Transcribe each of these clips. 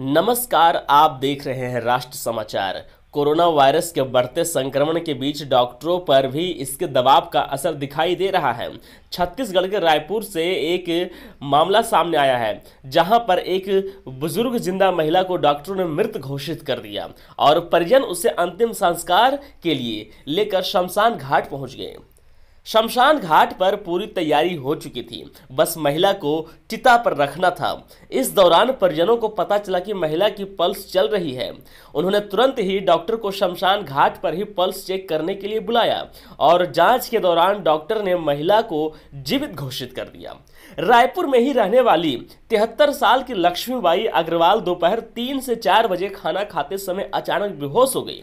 नमस्कार आप देख रहे हैं राष्ट्र समाचार कोरोना वायरस के बढ़ते संक्रमण के बीच डॉक्टरों पर भी इसके दबाव का असर दिखाई दे रहा है छत्तीसगढ़ के रायपुर से एक मामला सामने आया है जहां पर एक बुजुर्ग जिंदा महिला को डॉक्टरों ने मृत घोषित कर दिया और परिजन उसे अंतिम संस्कार के लिए लेकर शमशान घाट पहुंच गए शमशान घाट पर पूरी तैयारी हो चुकी थी बस महिला को चिता पर रखना था इस दौरान परिजनों को पता चला कि महिला की पल्स चल रही है उन्होंने तुरंत ही डॉक्टर को शमशान घाट पर ही पल्स चेक करने के लिए बुलाया और जांच के दौरान डॉक्टर ने महिला को जीवित घोषित कर दिया रायपुर में ही रहने वाली तिहत्तर साल की लक्ष्मीबाई अग्रवाल दोपहर तीन से चार बजे खाना खाते समय अचानक बेहोश हो गई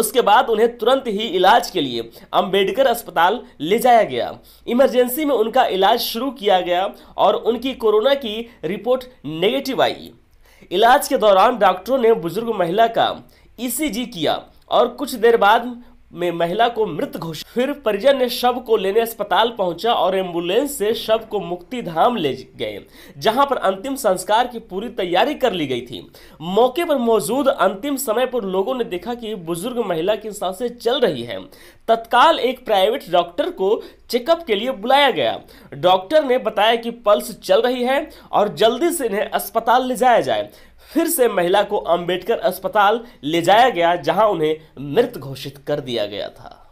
उसके बाद उन्हें तुरंत ही इलाज के लिए अंबेडकर अस्पताल ले जाया गया इमरजेंसी में उनका इलाज शुरू किया गया और उनकी कोरोना की रिपोर्ट नेगेटिव आई इलाज के दौरान डॉक्टरों ने बुजुर्ग महिला का ईसीजी किया और कुछ देर बाद में महिला को मृत घोषित फिर परिजन ने शव को लेने अस्पताल पहुंचा और एम्बुलेंस से शव को मुक्ति धाम ले गए जहां पर अंतिम संस्कार की पूरी तैयारी कर ली गई थी मौके पर मौजूद अंतिम समय पर लोगों ने देखा कि बुजुर्ग महिला की सांसें चल रही हैं तत्काल एक प्राइवेट डॉक्टर को चेकअप के लिए बुलाया गया डॉक्टर ने बताया कि पल्स चल रही है और जल्दी से इन्हें अस्पताल ले जाया जाए फिर से महिला को अंबेडकर अस्पताल ले जाया गया जहां उन्हें मृत घोषित कर दिया गया था